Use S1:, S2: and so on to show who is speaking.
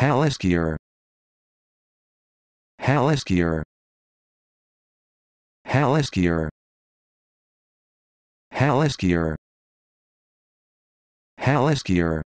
S1: Haliskier Haliskier Haliskier Haliskier Haliskier